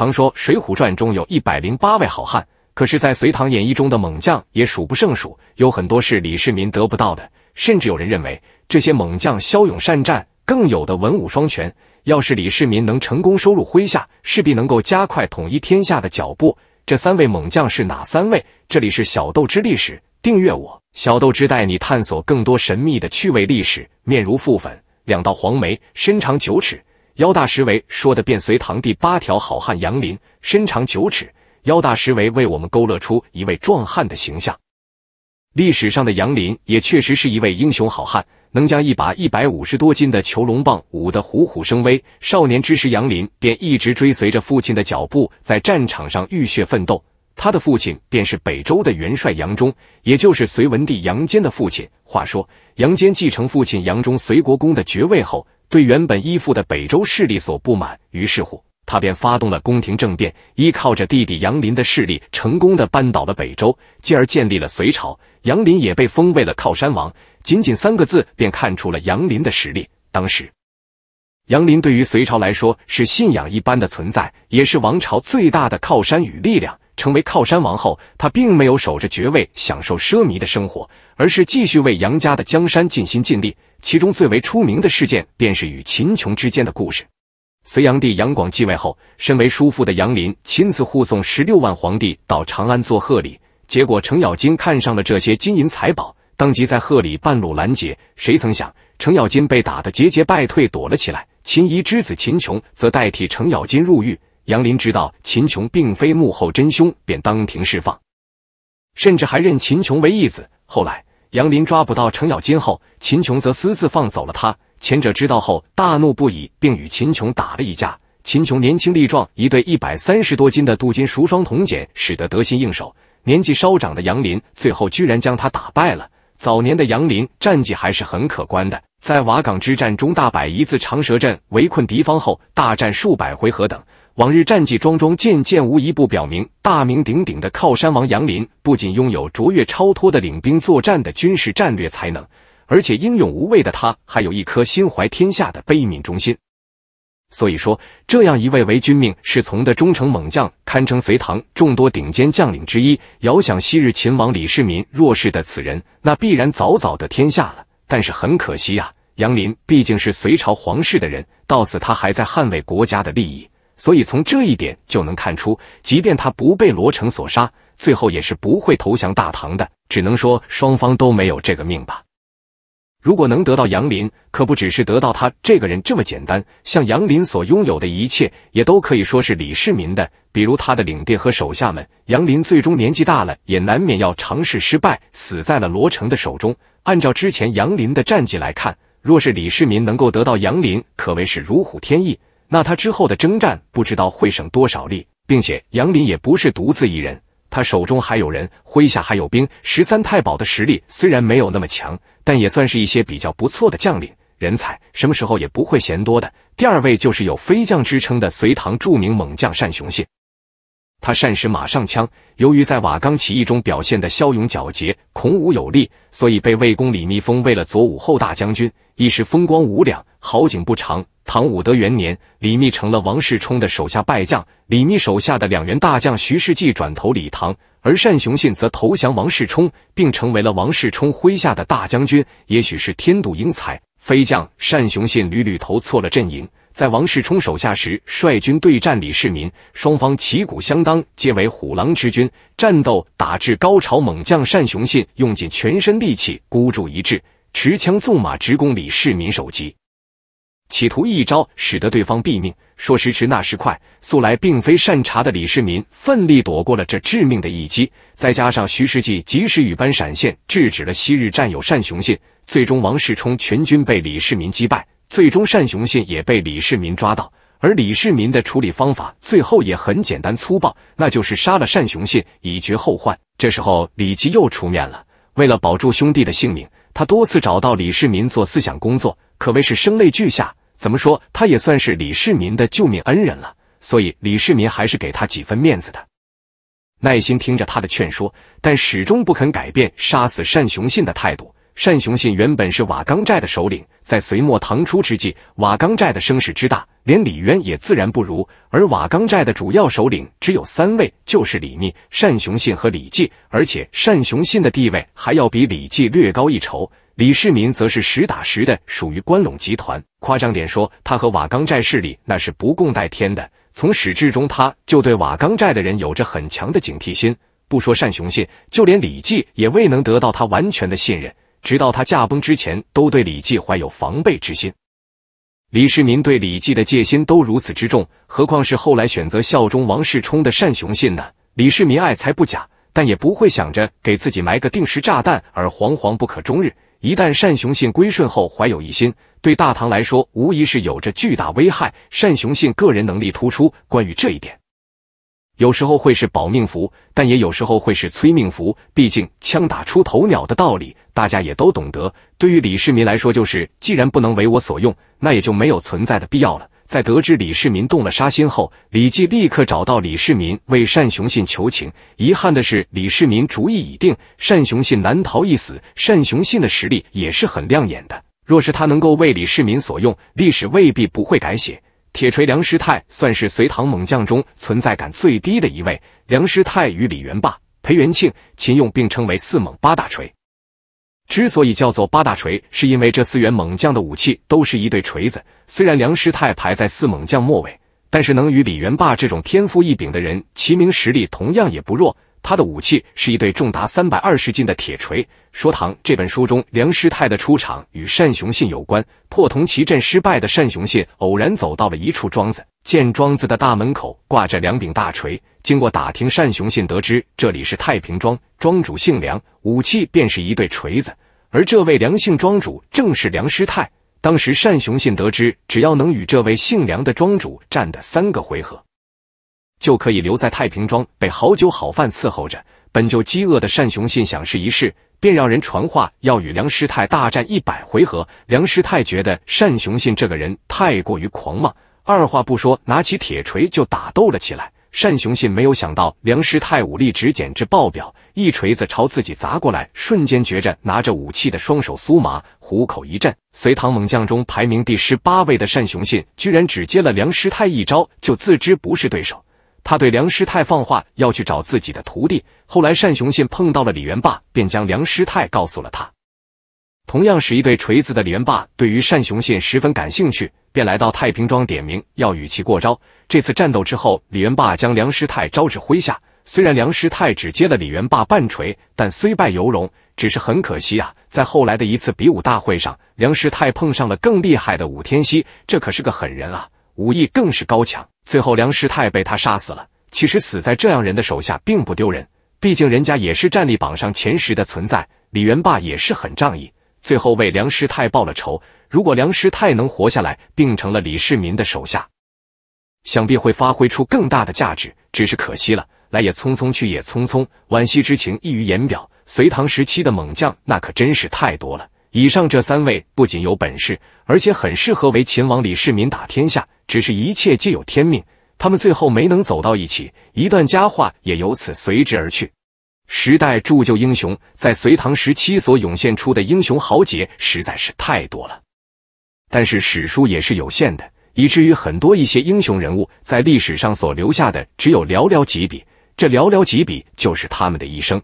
常说《水浒传》中有一百零八位好汉，可是，在《隋唐演义》中的猛将也数不胜数，有很多是李世民得不到的。甚至有人认为，这些猛将骁勇善战，更有的文武双全。要是李世民能成功收入麾下，势必能够加快统一天下的脚步。这三位猛将是哪三位？这里是小豆之历史，订阅我小豆之带你探索更多神秘的趣味历史。面如覆粉，两道黄眉，身长九尺。腰大十围说的便隋唐第八条好汉杨林，身长九尺，腰大十围为我们勾勒出一位壮汉的形象。历史上的杨林也确实是一位英雄好汉，能将一把一百五十多斤的囚龙棒舞得虎虎生威。少年之时，杨林便一直追随着父亲的脚步，在战场上浴血奋斗。他的父亲便是北周的元帅杨忠，也就是隋文帝杨坚的父亲。话说杨坚继承父亲杨忠隋国公的爵位后。对原本依附的北周势力所不满，于是乎他便发动了宫廷政变，依靠着弟弟杨林的势力，成功的扳倒了北周，继而建立了隋朝。杨林也被封为了靠山王。仅仅三个字，便看出了杨林的实力。当时，杨林对于隋朝来说是信仰一般的存在，也是王朝最大的靠山与力量。成为靠山王后，他并没有守着爵位享受奢靡的生活，而是继续为杨家的江山尽心尽力。其中最为出名的事件便是与秦琼之间的故事。隋炀帝杨广继位后，身为叔父的杨林亲自护送十六万皇帝到长安做贺礼，结果程咬金看上了这些金银财宝，当即在贺礼半路拦截。谁曾想，程咬金被打得节节败退，躲了起来。秦仪之子秦琼则代替程咬金入狱。杨林知道秦琼并非幕后真凶，便当庭释放，甚至还认秦琼为义子。后来，杨林抓捕到程咬金后，秦琼则私自放走了他。前者知道后大怒不已，并与秦琼打了一架。秦琼年轻力壮，一对一百三十多斤的镀金熟双铜锏使得得心应手。年纪稍长的杨林最后居然将他打败了。早年的杨林战绩还是很可观的，在瓦岗之战中大摆一字长蛇阵围困敌方后，大战数百回合等。往日战绩桩桩件件无一不表明，大名鼎鼎的靠山王杨林不仅拥有卓越超脱的领兵作战的军事战略才能，而且英勇无畏的他还有一颗心怀天下的悲悯忠心。所以说，这样一位为君命是从的忠诚猛将，堪称隋唐众多顶尖将领之一。遥想昔日秦王李世民若是的此人，那必然早早的天下了。但是很可惜啊，杨林毕竟是隋朝皇室的人，到死他还在捍卫国家的利益。所以从这一点就能看出，即便他不被罗成所杀，最后也是不会投降大唐的。只能说双方都没有这个命吧。如果能得到杨林，可不只是得到他这个人这么简单，像杨林所拥有的一切，也都可以说是李世民的。比如他的领地和手下们。杨林最终年纪大了，也难免要尝试失败，死在了罗成的手中。按照之前杨林的战绩来看，若是李世民能够得到杨林，可谓是如虎添翼。那他之后的征战不知道会省多少力，并且杨林也不是独自一人，他手中还有人，麾下还有兵。十三太保的实力虽然没有那么强，但也算是一些比较不错的将领人才，什么时候也不会嫌多的。第二位就是有飞将之称的隋唐著名猛将单雄信，他善使马上枪，由于在瓦岗起义中表现的骁勇矫捷、孔武有力，所以被魏公李密封为了左武后大将军。一时风光无两，好景不长。唐武德元年，李密成了王世充的手下败将。李密手下的两员大将徐世绩转投李唐，而单雄信则投降王世充，并成为了王世充麾下的大将军。也许是天妒英才，飞将单雄信屡屡投错了阵营。在王世充手下时，率军对战李世民，双方旗鼓相当，皆为虎狼之军。战斗打至高潮，猛将单雄信用尽全身力气，孤注一掷。持枪纵马直攻李世民首级，企图一招使得对方毙命。说时迟，那时快，素来并非善茬的李世民奋力躲过了这致命的一击，再加上徐世绩及时雨般闪现，制止了昔日战友单雄信。最终，王世充全军被李世民击败，最终单雄信也被李世民抓到。而李世民的处理方法最后也很简单粗暴，那就是杀了单雄信，以绝后患。这时候，李吉又出面了，为了保住兄弟的性命。他多次找到李世民做思想工作，可谓是声泪俱下。怎么说，他也算是李世民的救命恩人了，所以李世民还是给他几分面子的，耐心听着他的劝说，但始终不肯改变杀死单雄信的态度。单雄信原本是瓦岗寨的首领，在隋末唐初之际，瓦岗寨的声势之大。连李渊也自然不如，而瓦岗寨的主要首领只有三位，就是李密、单雄信和李绩，而且单雄信的地位还要比李绩略高一筹。李世民则是实打实的属于关陇集团，夸张点说，他和瓦岗寨势力那是不共戴天的。从始至终，他就对瓦岗寨的人有着很强的警惕心。不说单雄信，就连李绩也未能得到他完全的信任，直到他驾崩之前，都对李绩怀有防备之心。李世民对李绩的戒心都如此之重，何况是后来选择效忠王世充的单雄信呢？李世民爱才不假，但也不会想着给自己埋个定时炸弹而惶惶不可终日。一旦单雄信归顺后怀有一心，对大唐来说无疑是有着巨大危害。单雄信个人能力突出，关于这一点，有时候会是保命符，但也有时候会是催命符。毕竟枪打出头鸟的道理。大家也都懂得，对于李世民来说，就是既然不能为我所用，那也就没有存在的必要了。在得知李世民动了杀心后，李绩立刻找到李世民为单雄信求情。遗憾的是，李世民主意已定，单雄信难逃一死。单雄信的实力也是很亮眼的，若是他能够为李世民所用，历史未必不会改写。铁锤梁师太算是隋唐猛将中存在感最低的一位，梁师太与李元霸、裴元庆、秦用并称为四猛八大锤。之所以叫做八大锤，是因为这四员猛将的武器都是一对锤子。虽然梁师太排在四猛将末尾，但是能与李元霸这种天赋异禀的人齐名，实力同样也不弱。他的武器是一对重达三百二十斤的铁锤。说唐这本书中，梁师太的出场与单雄信有关。破铜骑阵失败的单雄信偶然走到了一处庄子。见庄子的大门口挂着两柄大锤。经过打听，单雄信得知这里是太平庄，庄主姓梁，武器便是一对锤子。而这位梁姓庄主正是梁师太。当时单雄信得知，只要能与这位姓梁的庄主战的三个回合，就可以留在太平庄，被好酒好饭伺候着。本就饥饿的单雄信想试一试，便让人传话要与梁师太大战一百回合。梁师太觉得单雄信这个人太过于狂妄。二话不说，拿起铁锤就打斗了起来。单雄信没有想到梁师太武力值简直爆表，一锤子朝自己砸过来，瞬间觉着拿着武器的双手酥麻，虎口一震。隋唐猛将中排名第十八位的单雄信，居然只接了梁师太一招，就自知不是对手。他对梁师太放话要去找自己的徒弟。后来单雄信碰到了李元霸，便将梁师太告诉了他。同样是一对锤子的李元霸，对于单雄信十分感兴趣。便来到太平庄点名，要与其过招。这次战斗之后，李元霸将梁师太招至麾下。虽然梁师太只接了李元霸半锤，但虽败犹荣。只是很可惜啊，在后来的一次比武大会上，梁师太碰上了更厉害的武天锡，这可是个狠人啊，武艺更是高强。最后梁师太被他杀死了。其实死在这样人的手下并不丢人，毕竟人家也是战力榜上前十的存在。李元霸也是很仗义。最后为梁师太报了仇。如果梁师太能活下来，并成了李世民的手下，想必会发挥出更大的价值。只是可惜了，来也匆匆，去也匆匆，惋惜之情溢于言表。隋唐时期的猛将那可真是太多了。以上这三位不仅有本事，而且很适合为秦王李世民打天下。只是一切皆有天命，他们最后没能走到一起，一段佳话也由此随之而去。时代铸就英雄，在隋唐时期所涌现出的英雄豪杰实在是太多了。但是史书也是有限的，以至于很多一些英雄人物在历史上所留下的只有寥寥几笔，这寥寥几笔就是他们的一生。